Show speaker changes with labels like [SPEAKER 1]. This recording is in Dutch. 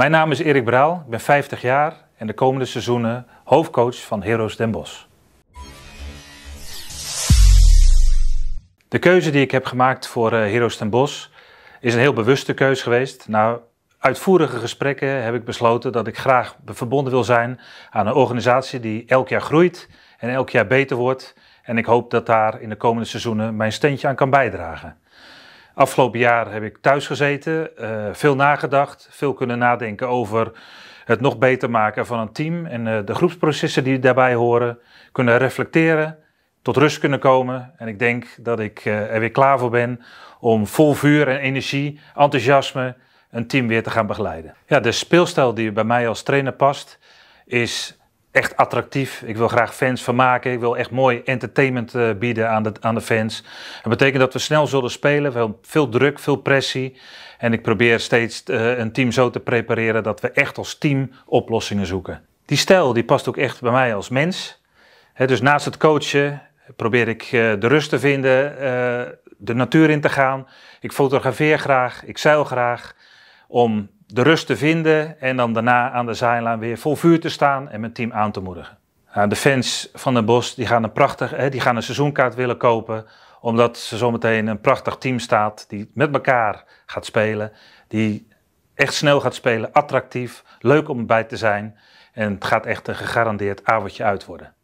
[SPEAKER 1] Mijn naam is Erik Braal, ik ben 50 jaar en de komende seizoenen hoofdcoach van Heroes Den Bosch. De keuze die ik heb gemaakt voor eh, Heroes Den Bosch is een heel bewuste keuze geweest. Na uitvoerige gesprekken heb ik besloten dat ik graag verbonden wil zijn aan een organisatie die elk jaar groeit en elk jaar beter wordt. En ik hoop dat daar in de komende seizoenen mijn steentje aan kan bijdragen. Afgelopen jaar heb ik thuis gezeten, eh, veel nagedacht, veel kunnen nadenken over het nog beter maken van een team en eh, de groepsprocessen die daarbij horen. Kunnen reflecteren, tot rust kunnen komen. En ik denk dat ik eh, er weer klaar voor ben om vol vuur en energie, enthousiasme, een team weer te gaan begeleiden. Ja, de speelstijl die bij mij als trainer past, is echt attractief. Ik wil graag fans vermaken. Ik wil echt mooi entertainment eh, bieden aan de, aan de fans. Dat betekent dat we snel zullen spelen. Veel, veel druk, veel pressie. En ik probeer steeds eh, een team zo te prepareren dat we echt als team oplossingen zoeken. Die stijl die past ook echt bij mij als mens. dus naast het coachen probeer ik eh, de rust te vinden, de natuur in te gaan. Ik fotografeer graag, ik zeil graag om de rust te vinden en dan daarna aan de zijlijn weer vol vuur te staan en mijn team aan te moedigen. de fans van de Bos die gaan, een prachtig, die gaan een seizoenkaart willen kopen, omdat ze zometeen een prachtig team staat die met elkaar gaat spelen, die echt snel gaat spelen, attractief, leuk om bij te zijn en het gaat echt een gegarandeerd avondje uit worden.